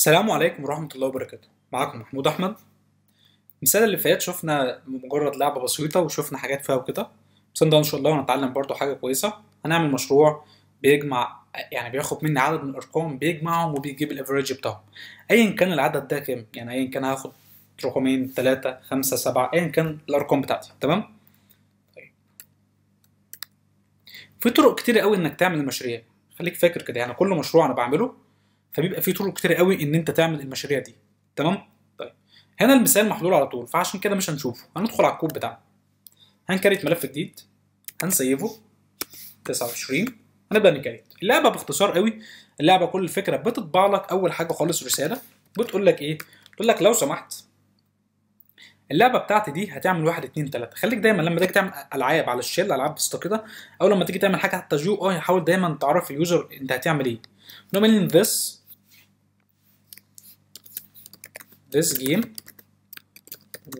السلام عليكم ورحمة الله وبركاته معاكم محمود أحمد المثال اللي فات شفنا مجرد لعبة بسيطة وشفنا حاجات فيها وكده بس ده إن شاء الله هنتعلم برضو حاجة كويسة هنعمل مشروع بيجمع يعني بياخد مني عدد من الأرقام بيجمعهم وبيجيب الأفريج بتاعهم أيا كان العدد ده كام يعني أيا كان هاخد رقمين تلاتة خمسة سبعة أيا كان الأرقام بتاعتي تمام طيب في طرق كتير قوي إنك تعمل المشاريع خليك فاكر كده يعني كل مشروع أنا بعمله فبيبقى في طرق كتير قوي ان انت تعمل المشاريع دي تمام طيب هنا المثال محلول على طول فعشان كده مش هنشوفه هندخل على الكود بتاعنا هنكريت ملف جديد هنسيفه 29 هنبدا نكريت اللعبه باختصار قوي اللعبه كل الفكره بتطبع لك اول حاجه خالص رساله بتقول لك ايه بتقول لك لو سمحت اللعبه بتاعتي دي هتعمل واحد اتنين تلاته خليك دايما لما تيجي تعمل العاب على الشيل العاب بسيطه او لما تيجي تعمل حاجه حتى يو اي آه، حاول دايما تعرف اليوزر انت هتعمل ايه نعمل ذس this game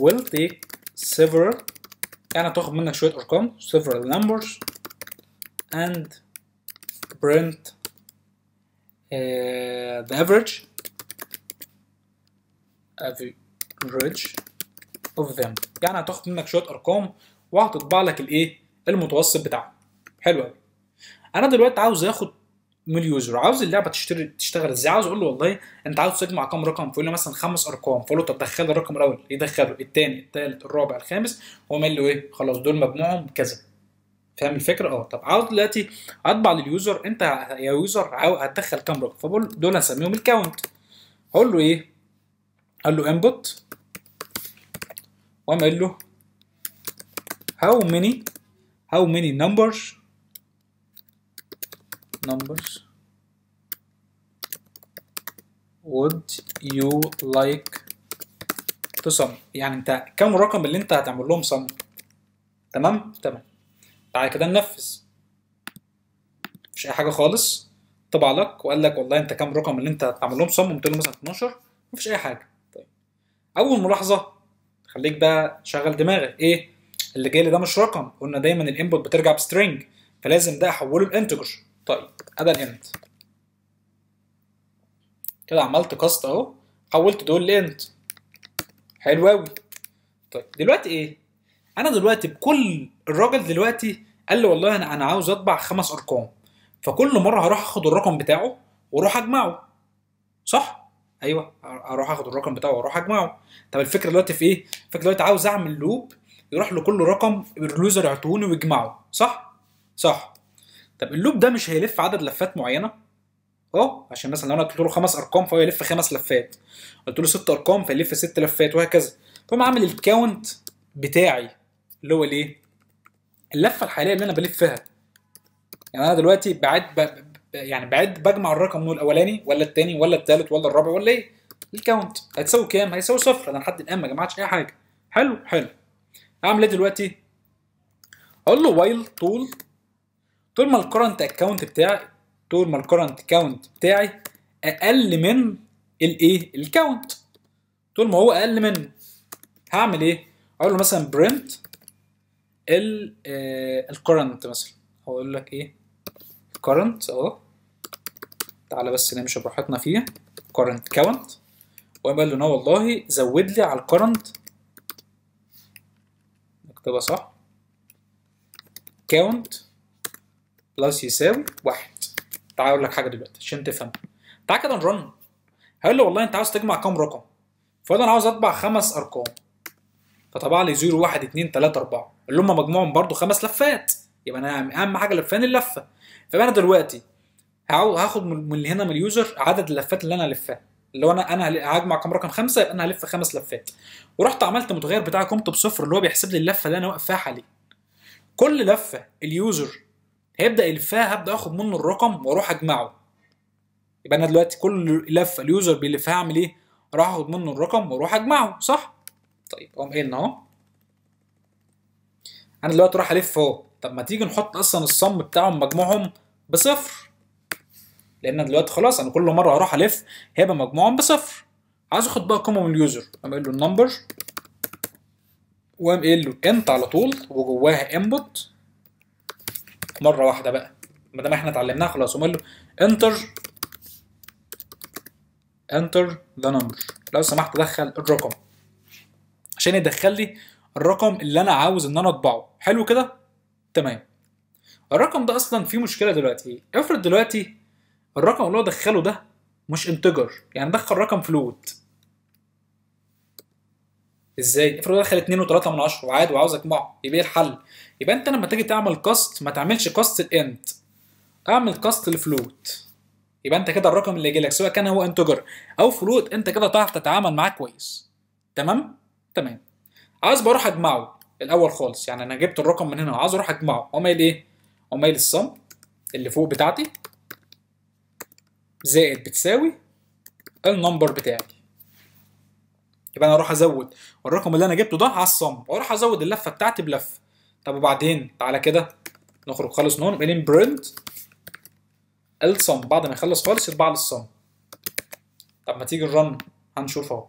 will take several يعني هتاخد منك شوية أرقام several numbers and print uh, the average average of them يعني هتاخد منك شوية أرقام وهتطبع لك الإيه المتوسط بتاعهم حلو أنا دلوقتي عاوز آخد من اليوزر عاوز اللعبه تشتري تشتغل ازاي عاوز اقول له والله انت عاوز تجمع كام رقم فيقول لي مثلا خمس ارقام فاقول له طب دخل الرقم الاول يدخله الثاني الثالث الرابع الخامس واقوم قال له ايه خلاص دول مجموعهم كذا فاهم الفكره اه طب عاوز دلوقتي اطبع لليوزر انت يا يوزر هتدخل كام رقم فبقول دول هنسميهم الكاونت اقول له ايه قال له انبوت واقوم له how many how many numbers numbers would you like to sum يعني انت كم الرقم اللي انت هتعمل لهم sum تمام تمام بعد كده ننفذ مفيش اي حاجه خالص طبع لك وقال لك والله انت كم الرقم اللي انت هتعمل لهم sum قلت له مثلا 12 مفيش اي حاجه طيب اول ملاحظه خليك بقى شغل دماغك ايه اللي جاي لي ده مش رقم قلنا دايما الانبوت بترجع بسترنج فلازم ده احوله لانتجر طيب أدا الإنت كده عملت كاست أهو حولت دول لإنت حلو أوي طيب دلوقتي إيه؟ أنا دلوقتي بكل الراجل دلوقتي قال لي والله أنا أنا عاوز أطبع خمس أرقام فكل مرة هروح آخد الرقم بتاعه وأروح أجمعه صح؟ ايوه اروح اخد الرقم بتاعه واروح اجمعه طب الفكره دلوقتي في ايه الفكره دلوقتي عاوز اعمل لوب يروح لكل رقم اليوزر يعطوني ويجمعه صح صح طب اللوب ده مش هيلف عدد لفات معينه اه عشان مثلا لو انا قلت له خمس ارقام فهو يلف خمس لفات قلت له ست ارقام فيلف ست لفات وهكذا فهو عامل الكاونت بتاعي اللي هو الايه اللفه الحاليه اللي انا بلفها يعني انا دلوقتي بعد ب... يعني بعد بجمع الرقم من الاولاني ولا الثاني ولا الثالث ولا الرابع ولا ايه الكاونت هتساوي كام هيساوي صفر انا لحد الان ما جمعتش اي حاجه حلو حلو اعمل ايه دلوقتي اقول له وايل طول طول ما الكرنت اكونت بتاعي طول ما الكرنت كاونت بتاعي اقل من الايه الكاونت طول ما هو اقل منه هعمل ايه اقول له مثلا برنت الكرنت آه، مثلا هقول لك ايه current اهو تعالى بس نمشي براحتنا فيه current count وقال له لا والله زود لي على الكرنت نكتبها صح count بلس يساوي واحد تعال اقول لك حاجه دلوقتي عشان تفهم تعال كده نرن هقول له والله انت عاوز تجمع كام رقم فانا عاوز اطبع خمس ارقام فطبع لي 0 1 2 3 4 اللي هم مجموعهم برده خمس لفات يبقى انا اهم حاجه لفان اللفه فانا دلوقتي هاخد من هنا من اليوزر عدد اللفات اللي انا هلفها اللي هو انا انا هجمع كام رقم خمسه يبقى انا هلف خمس لفات ورحت عملت متغير بتاع قمت بصفر اللي هو بيحسب لي اللفه اللي انا واقف فيها حاليا كل لفه اليوزر هيبدا يلفها هبدا اخد منه الرقم واروح اجمعه يبقى انا دلوقتي كل لفه اليوزر بيلفها اعمل ايه راح اخد منه الرقم واروح اجمعه صح طيب قوم قايل اهو انا دلوقتي راح الف اهو طب ما تيجي نحط اصلا الصم بتاعهم مجموعهم بصفر لان دلوقتي خلاص انا كل مره اروح الف هيبقى مجموعهم بصفر عايز اخد بقى قيمه من اليوزر قام قايل له النمبر وقام قايل له انت على طول وجواها انبوت مره واحده بقى ما دام احنا اتعلمناها خلاص وقول له انتر انتر ذا نمبر لو سمحت دخل الرقم عشان يدخل لي الرقم اللي انا عاوز ان انا اطبعه حلو كده تمام الرقم ده اصلا فيه مشكله دلوقتي افرض دلوقتي الرقم اللي هو دخله ده مش انتجر يعني دخل رقم فلوت ازاي افرض دخل 2 و3 من 10 وعادي وعاوز اجمعه يبقى ايه الحل يبقى انت لما تيجي تعمل كاست ما تعملش كاست الانت اعمل كاست الفلوت يبقى انت كده الرقم اللي لك سواء كان هو انتجر او فلوت انت كده تعرف تتعامل معاه كويس تمام تمام عاوز بروح اجمعه الاول خالص يعني انا جبت الرقم من هنا وعاوز اروح اجمعه اقوم ايه اقوم قايل الصم اللي فوق بتاعتي زائد بتساوي النمبر بتاعي يبقى انا اروح ازود والرقم اللي انا جبته ده على الصم واروح ازود اللفه بتاعتي بلفه طب وبعدين تعالى كده نخرج خالص نون هون برنت الصم بعد ما يخلص خالص يطبع لي الصم طب ما تيجي الرن هنشوف اهو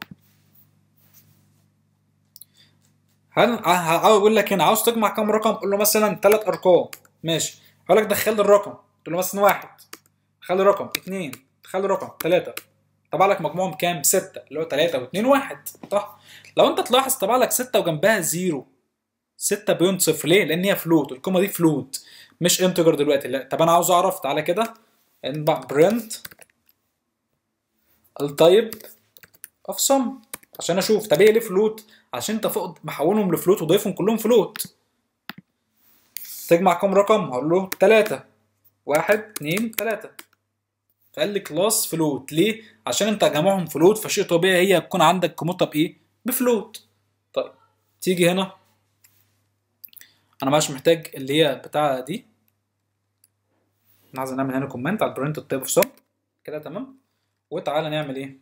هقعد اقول لك هنا عاوز تجمع كام رقم قول له مثلا ثلاث ارقام ماشي هقول لك دخل لي الرقم تقول له مثلا واحد خلي رقم اثنين خلي رقم ثلاثة طبع لك مجموعهم كام؟ 6 اللي هو 3 و2 1 صح؟ لو انت تلاحظ طبع لك 6 وجنبها 0 6 صفر ليه؟ لان هي فلوت القيمه دي فلوت مش انتجر دلوقتي لا طب انا عاوز اعرف تعالى كده انبع برنت التايب اوف سم عشان اشوف طب ايه ليه فلوت؟ عشان انت فوق محولهم لفلوت وضيفهم كلهم فلوت تجمع كام رقم؟ هقول له 3 1 2 3 فقال لي كلاس فلوت ليه؟ عشان انت جمعهم فلوت فشيء طبيعي هي تكون عندك كموطه بايه؟ بفلوت طيب تيجي هنا انا مش محتاج اللي هي بتاع دي انا عايز نعمل هنا كومنت على البرنت تايب اوف سم كده تمام وتعالى نعمل ايه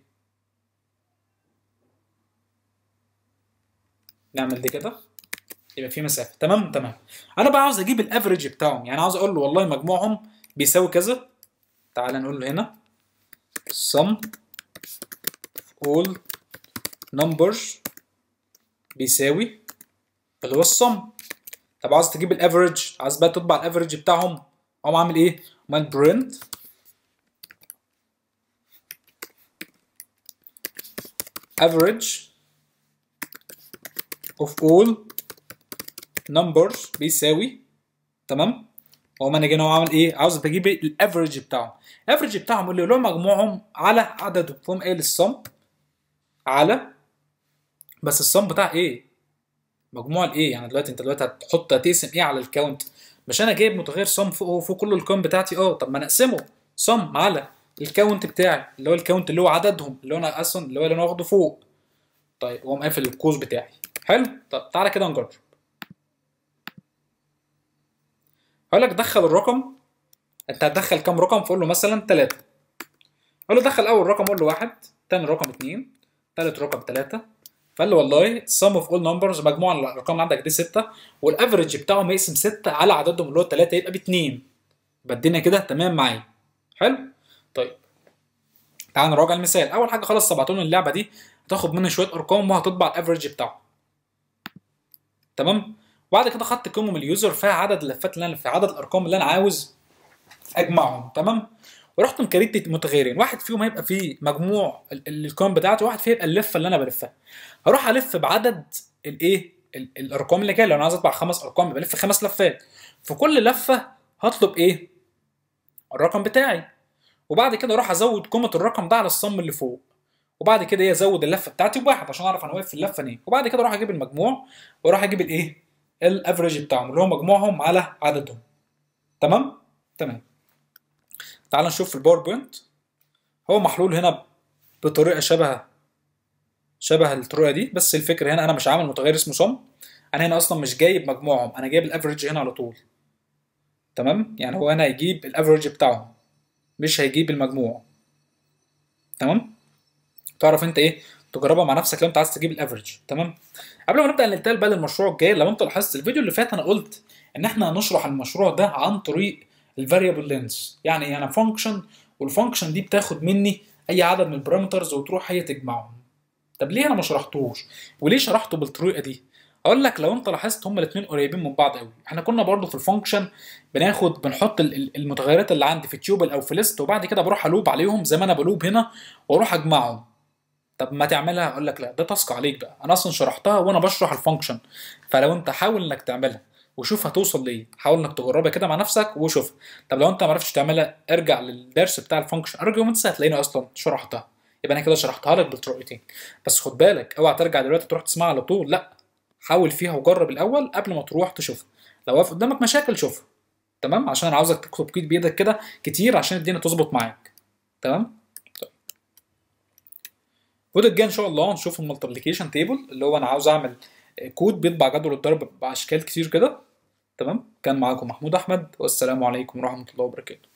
نعمل دي كده يبقى في مسافه تمام تمام انا بقى عاوز اجيب الافريج بتاعهم يعني عاوز اقول له والله مجموعهم بيساوي كذا تعال نقول هنا sum of all numbers بيساوي اللي هو السم طب عاوز تجيب الافريج عاوز بقى تطبع الافريج بتاعهم اقوم اعمل ايه؟ اقوم برنت average of all numbers بيساوي تمام؟ اقوم انا جاي عامل ايه؟ عاوز بجيب الافريج بتاعهم الافرج بتاعهم اللي له مجموعهم على عدد فهم ايه للصم على بس الصم بتاع ايه مجموع الايه يعني دلوقتي انت دلوقتي هتحط هتقسم ايه على الكاونت مش انا جايب متغير صم فوق فوق كل الكون بتاعتي اه طب ما انا اقسمه صم على الكاونت بتاعي اللي هو الكاونت اللي هو عددهم اللي هو انا اصلا اللي هو اللي انا واخده فوق طيب واقوم قافل القوس بتاعي حلو طب تعالى كده نجرب هقول لك دخل الرقم انت هتدخل كام رقم فقول له مثلا 3 قول له دخل اول رقم قول له 1 ثاني رقم 2 ثالث رقم 3 فقال لي والله sum of all numbers مجموع الارقام اللي عندك دي 6 والافرج بتاعهم يقسم 6 على عددهم اللي هو 3 يبقى ب 2 يبقى الدنيا كده تمام معايا حلو طيب تعال نراجع المثال اول حاجه خلاص طبعتوا اللعبه دي هتاخد منها شويه ارقام وهتطبع الافرج بتاعهم تمام وبعد كده خدت من اليوزر فيها عدد اللفات اللي انا في عدد الارقام اللي انا عاوز اجمعهم تمام ورحت مكريت متغيرين واحد فيهم هيبقى فيه مجموع الكوم بتاعته وواحد فيه هيبقى اللفه اللي انا بلفها هروح الف بعدد الايه الارقام اللي جايه لو انا عايز اطبع خمس ارقام بلف خمس لفات في كل لفه هطلب ايه الرقم بتاعي وبعد كده اروح ازود قيمه الرقم ده على الصم اللي فوق وبعد كده ايه ازود اللفه بتاعتي بواحد عشان اعرف انا واقف في اللفه ايه وبعد كده اروح اجيب المجموع واروح اجيب الايه الافريج بتاعهم اللي هو مجموعهم على عددهم تمام تمام تعال نشوف في الباوربوينت هو محلول هنا بطريقه شبه شبه الطريقه دي بس الفكره هنا انا مش عامل متغير اسمه سم انا هنا اصلا مش جايب مجموعهم انا جايب الافريج هنا على طول تمام يعني هو هنا هيجيب الافريج بتاعهم مش هيجيب المجموع تمام تعرف انت ايه تجربها مع نفسك لو انت عايز تجيب الافريج تمام قبل ما نبدا ننتقل بقى للمشروع الجاي لو انت لاحظت الفيديو اللي فات انا قلت ان احنا هنشرح المشروع ده عن طريق الفاريبل لينس يعني ايه انا فانكشن والفانكشن دي بتاخد مني اي عدد من البارامترز وتروح هي تجمعهم طب ليه انا ما شرحتوش وليه شرحته بالطريقه دي اقول لك لو انت لاحظت هما الاثنين قريبين من بعض قوي احنا كنا برضو في الفانكشن بناخد بنحط المتغيرات اللي عندي في تيوبل او في ليست وبعد كده بروح الوب عليهم زي ما انا بلوب هنا واروح اجمعهم طب ما تعملها اقول لك لا ده تاسك عليك بقى انا اصلا شرحتها وانا بشرح الفانكشن فلو انت حاول انك تعملها وشوف هتوصل ليه حاول انك تجربها كده مع نفسك وشوف طب لو انت ما عرفتش تعملها ارجع للدرس بتاع الفانكشن ارجيومنتس هتلاقيني اصلا شرحتها يبقى انا كده شرحتها لك بالطريقتين بس خد بالك اوعى ترجع دلوقتي تروح تسمعها على طول لا حاول فيها وجرب الاول قبل ما تروح تشوفها لو واقف قدامك مشاكل شوفها تمام عشان انا عاوزك تكتب كيد بايدك كده كتير عشان الدنيا تظبط معاك تمام طيب. وده الجاي ان شاء الله نشوف الملتبليكيشن تيبل اللي هو انا عاوز اعمل كود بيطبع جدول الضرب باشكال كتير كده تمام كان معاكم محمود احمد والسلام عليكم ورحمه الله وبركاته